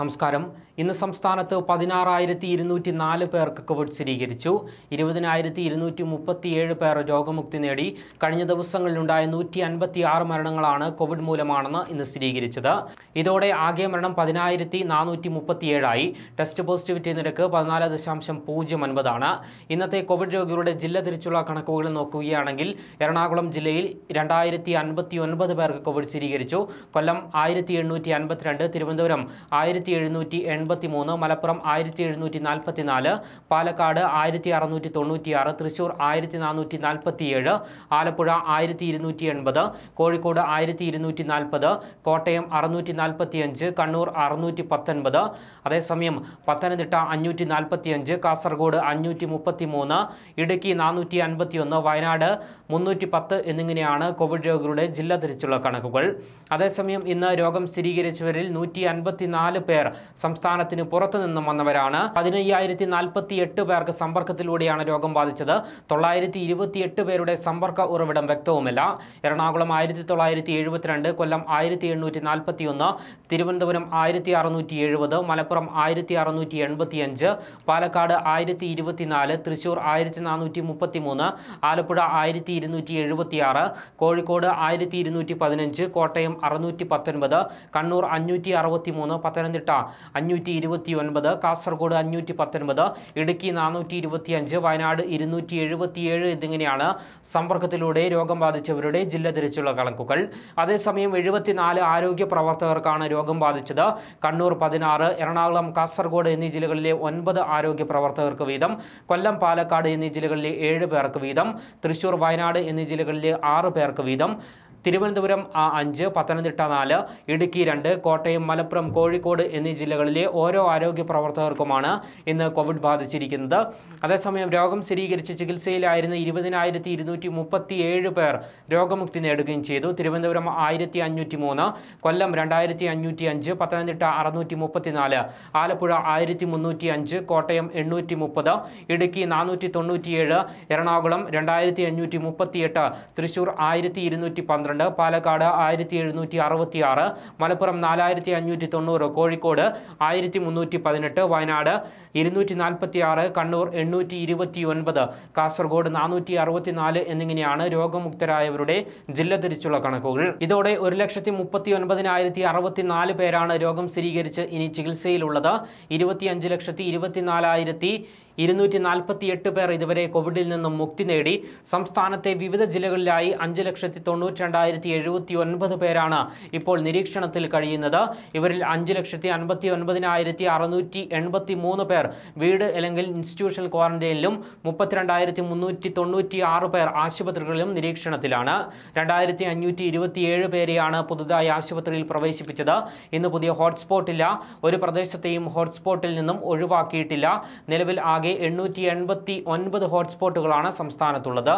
നമസ്കാരം ഇന്ന് സംസ്ഥാനത്ത് പതിനാറായിരത്തി ഇരുന്നൂറ്റി നാല് പേർക്ക് കോവിഡ് സ്ഥിരീകരിച്ചു ഇരുപതിനായിരത്തി ഇരുന്നൂറ്റി മുപ്പത്തിയേഴ് പേർ രോഗമുക്തി നേടി കഴിഞ്ഞ ദിവസങ്ങളിലുണ്ടായ നൂറ്റി അൻപത്തി ആറ് മരണങ്ങളാണ് കോവിഡ് മൂലമാണെന്ന് ഇന്ന് സ്ഥിരീകരിച്ചത് ഇതോടെ ആകെ മരണം പതിനായിരത്തി നാനൂറ്റി മുപ്പത്തിയേഴായി ടെസ്റ്റ് പോസിറ്റിവിറ്റി നിരക്ക് പതിനാല് ദശാംശം പൂജ്യം ഒൻപതാണ് ഇന്നത്തെ കോവിഡ് രോഗികളുടെ ജില്ല തിരിച്ചുള്ള കണക്കുകൾ നോക്കുകയാണെങ്കിൽ എറണാകുളം ജില്ലയിൽ രണ്ടായിരത്തി അൻപത്തി ഒൻപത് പേർക്ക് കോവിഡ് സ്ഥിരീകരിച്ചു കൊല്ലം ആയിരത്തി എണ്ണൂറ്റി അൻപത്തിരണ്ട് തിരുവനന്തപുരം ആയിരത്തി ആയിരത്തി എഴുന്നൂറ്റി എൺപത്തി മൂന്ന് മലപ്പുറം ആയിരത്തി എഴുന്നൂറ്റി നാൽപ്പത്തി നാല് പാലക്കാട് ആയിരത്തി അറുന്നൂറ്റി തൊണ്ണൂറ്റിയാറ് തൃശ്ശൂർ ആയിരത്തി നാനൂറ്റി നാൽപ്പത്തിയേഴ് ആലപ്പുഴ ആയിരത്തി ഇരുന്നൂറ്റി എൺപത് കോഴിക്കോട് ആയിരത്തി ഇരുന്നൂറ്റി നാൽപ്പത് കോട്ടയം അറുന്നൂറ്റി നാൽപ്പത്തി അഞ്ച് കണ്ണൂർ അറുന്നൂറ്റി പത്തൊൻപത് അതേസമയം പത്തനംതിട്ട അഞ്ഞൂറ്റി നാൽപ്പത്തി അഞ്ച് കാസർഗോഡ് അഞ്ഞൂറ്റി മുപ്പത്തി മൂന്ന് ഇടുക്കി നാനൂറ്റി അൻപത്തി ഒന്ന് വയനാട് മുന്നൂറ്റി പത്ത് എന്നിങ്ങനെയാണ് കോവിഡ് രോഗികളുടെ ജില്ല തിരിച്ചുള്ള കണക്കുകൾ അതേസമയം ഇന്ന് രോഗം സ്ഥിരീകരിച്ചവരിൽ നൂറ്റി അൻപത്തി നാല് പേർ പേർ സംസ്ഥാനത്തിന് പുറത്തു നിന്നും വന്നവരാണ് പതിനയ്യായിരത്തി നാൽപ്പത്തി എട്ട് പേർക്ക് സമ്പർക്കത്തിലൂടെയാണ് രോഗം ബാധിച്ചത് തൊള്ളായിരത്തി ഇരുപത്തിയെട്ട് പേരുടെ സമ്പർക്ക ഉറവിടം വ്യക്തവുമില്ല എറണാകുളം ആയിരത്തി തൊള്ളായിരത്തി എഴുപത്തിരണ്ട് കൊല്ലം ആയിരത്തി എണ്ണൂറ്റി നാൽപ്പത്തിയൊന്ന് തിരുവനന്തപുരം ആയിരത്തി അറുന്നൂറ്റി എഴുപത് മലപ്പുറം ആയിരത്തി അറുന്നൂറ്റി എൺപത്തിയഞ്ച് പാലക്കാട് ആയിരത്തി ഇരുപത്തിനാല് തൃശൂർ ആയിരത്തി നാനൂറ്റി മുപ്പത്തി മൂന്ന് ആലപ്പുഴ ആയിരത്തി ഇരുന്നൂറ്റി എഴുപത്തിയാറ് കോഴിക്കോട് ആയിരത്തി ഇരുന്നൂറ്റി പതിനഞ്ച് കോട്ടയം അറുന്നൂറ്റി പത്തൊൻപത് കണ്ണൂർ അഞ്ഞൂറ്റി അറുപത്തി മൂന്ന് പത്തനംതിട്ട പത്തനംതിട്ട അഞ്ഞൂറ്റി ഇരുപത്തി ഒൻപത് കാസർഗോഡ് അഞ്ഞൂറ്റി പത്തൊൻപത് ഇടുക്കി നാനൂറ്റി ഇരുപത്തി അഞ്ച് വയനാട് ഇരുന്നൂറ്റി എഴുപത്തിയേഴ് എന്നിങ്ങനെയാണ് സമ്പർക്കത്തിലൂടെ രോഗം ബാധിച്ചവരുടെ ജില്ല തിരിച്ചുള്ള കണക്കുകൾ അതേസമയം എഴുപത്തിനാല് ആരോഗ്യ പ്രവർത്തകർക്കാണ് രോഗം ബാധിച്ചത് കണ്ണൂർ പതിനാറ് എറണാകുളം കാസർഗോഡ് എന്നീ ജില്ലകളിലെ ഒൻപത് ആരോഗ്യ പ്രവർത്തകർക്ക് വീതം കൊല്ലം പാലക്കാട് എന്നീ ജില്ലകളിലെ ഏഴ് പേർക്ക് വീതം തൃശൂർ വയനാട് എന്നീ ജില്ലകളിലെ ആറ് പേർക്ക് വീതം തിരുവനന്തപുരം അഞ്ച് പത്തനംതിട്ട നാല് ഇടുക്കി രണ്ട് കോട്ടയം മലപ്പുറം കോഴിക്കോട് എന്നീ ജില്ലകളിലെ ഓരോ ആരോഗ്യ പ്രവർത്തകർക്കുമാണ് ഇന്ന് കോവിഡ് ബാധിച്ചിരിക്കുന്നത് അതേസമയം രോഗം സ്ഥിരീകരിച്ച് ചികിത്സയിലായിരുന്ന ഇരുപതിനായിരത്തി ഇരുന്നൂറ്റി മുപ്പത്തി ഏഴ് പേർ രോഗമുക്തി നേടുകയും ചെയ്തു തിരുവനന്തപുരം ആയിരത്തി അഞ്ഞൂറ്റി മൂന്ന് കൊല്ലം രണ്ടായിരത്തി അഞ്ഞൂറ്റി അഞ്ച് പത്തനംതിട്ട അറുന്നൂറ്റി മുപ്പത്തിനാല് ആലപ്പുഴ ആയിരത്തി മുന്നൂറ്റി അഞ്ച് കോട്ടയം എണ്ണൂറ്റി മുപ്പത് ഇടുക്കി നാനൂറ്റി തൊണ്ണൂറ്റിയേഴ് എറണാകുളം രണ്ടായിരത്തി അഞ്ഞൂറ്റി മുപ്പത്തിയെട്ട് തൃശൂർ ആയിരത്തി ഇരുന്നൂറ്റി പന്ത്രണ്ട് പന്ത്രണ്ട് പാലക്കാട് ആയിരത്തി എഴുന്നൂറ്റി അറുപത്തി ആറ് മലപ്പുറം നാലായിരത്തി അഞ്ഞൂറ്റി തൊണ്ണൂറ് കോഴിക്കോട് ആയിരത്തി മുന്നൂറ്റി പതിനെട്ട് വയനാട് ഇരുന്നൂറ്റി നാൽപ്പത്തി ആറ് കണ്ണൂർ എണ്ണൂറ്റി ഇരുപത്തി ഒൻപത് കാസർഗോഡ് നാനൂറ്റി അറുപത്തി നാല് എന്നിങ്ങനെയാണ് രോഗമുക്തരായവരുടെ ജില്ല തിരിച്ചുള്ള കണക്കുകൾ ഇതോടെ ഒരു ലക്ഷത്തി മുപ്പത്തി ഒൻപതിനായിരത്തി അറുപത്തി നാല് പേരാണ് രോഗം സ്ഥിരീകരിച്ച് ഇനി ചികിത്സയിലുള്ളത് ഇരുപത്തി അഞ്ച് ലക്ഷത്തി ഇരുപത്തി നാലായിരത്തി ഇരുന്നൂറ്റി നാൽപ്പത്തി എട്ട് പേർ ഇതുവരെ കോവിഡിൽ നിന്നും മുക്തി നേടി സംസ്ഥാനത്തെ വിവിധ ജില്ലകളിലായി അഞ്ച് ലക്ഷത്തി തൊണ്ണൂറ്റി തൊള്ളായിരത്തി എഴുപത്തി ഒൻപത് പേരാണ് ഇപ്പോൾ നിരീക്ഷണത്തിൽ കഴിയുന്നത് ഇവരിൽ അഞ്ച് ലക്ഷത്തി അൻപത്തി ഒൻപതിനായിരത്തി അറുന്നൂറ്റി എൺപത്തി മൂന്ന് പേർ വീട് അല്ലെങ്കിൽ ഇൻസ്റ്റിറ്റ്യൂഷണൽ ക്വാറന്റൈനിലും മുപ്പത്തിരണ്ടായിരത്തി മുന്നൂറ്റി തൊണ്ണൂറ്റി ആറ് പേർ ആശുപത്രികളിലും നിരീക്ഷണത്തിലാണ് രണ്ടായിരത്തി അഞ്ഞൂറ്റി ഇരുപത്തിയേഴ് പേരെയാണ് പുതുതായി ആശുപത്രിയിൽ പ്രവേശിപ്പിച്ചത് ഇന്ന് പുതിയ ഹോട്ട്സ്പോട്ടില്ല ഒരു പ്രദേശത്തെയും ഹോട്ട്സ്പോട്ടിൽ നിന്നും ഒഴിവാക്കിയിട്ടില്ല നിലവിൽ ആകെ എണ്ണൂറ്റി എൺപത്തി ഒൻപത് ഹോട്ട്സ്പോട്ടുകളാണ് സംസ്ഥാനത്തുള്ളത്